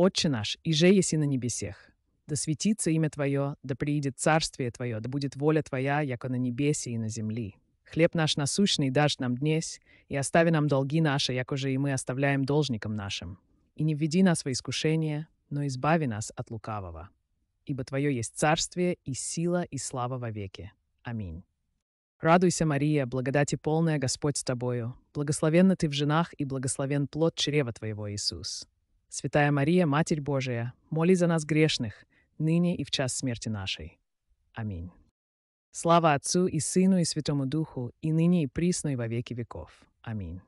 «Отче наш, иже еси на небесех, да светится имя Твое, да приидет царствие Твое, да будет воля Твоя, яко на небесе и на земли. Хлеб наш насущный дашь нам днесь, и остави нам долги наши, яко же и мы оставляем должникам нашим. И не введи нас во искушение, но избави нас от лукавого. Ибо Твое есть царствие и сила и слава во веки. Аминь. Радуйся, Мария, благодати полная Господь с тобою. Благословенна ты в женах и благословен плод чрева твоего, Иисус. Святая Мария, Матерь Божия, моли за нас грешных, ныне и в час смерти нашей. Аминь. Слава Отцу и Сыну и Святому Духу, и ныне и присно и во веки веков. Аминь.